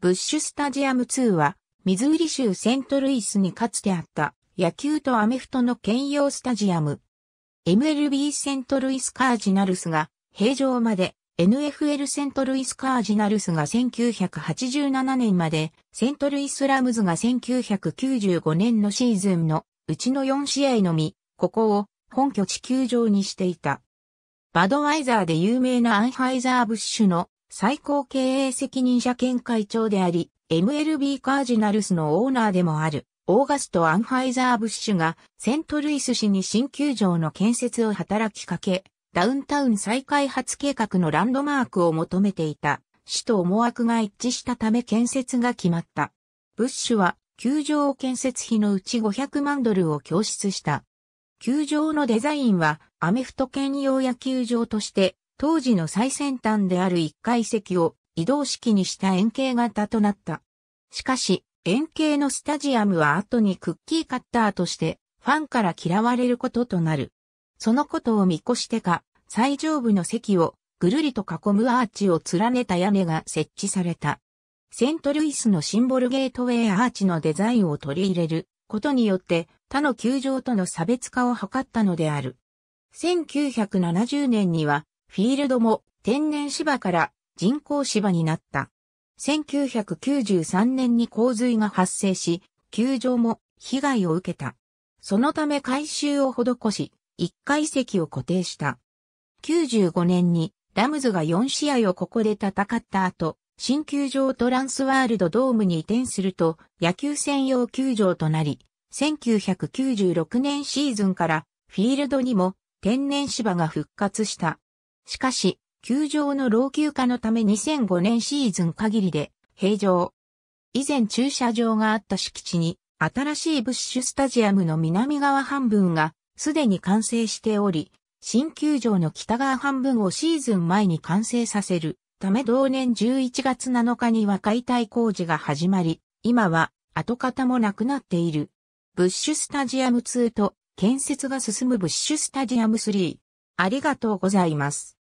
ブッシュスタジアム2は、ミズーリ州セントルイスにかつてあった野球とアメフトの兼用スタジアム。MLB セントルイスカージナルスが平常まで NFL セントルイスカージナルスが1987年までセントルイスラムズが1995年のシーズンのうちの4試合のみ、ここを本拠地球場にしていた。バドワイザーで有名なアンハイザーブッシュの最高経営責任者兼会長であり、MLB カージナルスのオーナーでもある、オーガスト・アンハイザー・ブッシュが、セントルイス市に新球場の建設を働きかけ、ダウンタウン再開発計画のランドマークを求めていた、市と思惑が一致したため建設が決まった。ブッシュは、球場建設費のうち500万ドルを供出した。球場のデザインは、アメフト兼用野球場として、当時の最先端である一階席を移動式にした円形型となった。しかし、円形のスタジアムは後にクッキーカッターとしてファンから嫌われることとなる。そのことを見越してか、最上部の席をぐるりと囲むアーチを連ねた屋根が設置された。セントルイスのシンボルゲートウェイアーチのデザインを取り入れることによって他の球場との差別化を図ったのである。1970年にはフィールドも天然芝から人工芝になった。1993年に洪水が発生し、球場も被害を受けた。そのため改修を施し、一階席を固定した。95年にラムズが4試合をここで戦った後、新球場トランスワールドドームに移転すると野球専用球場となり、1996年シーズンからフィールドにも天然芝が復活した。しかし、球場の老朽化のため2005年シーズン限りで平常。以前駐車場があった敷地に新しいブッシュスタジアムの南側半分がすでに完成しており、新球場の北側半分をシーズン前に完成させるため同年11月7日には解体工事が始まり、今は跡形もなくなっている。ブッシュスタジアム2と建設が進むブッシュスタジアム3。ありがとうございます。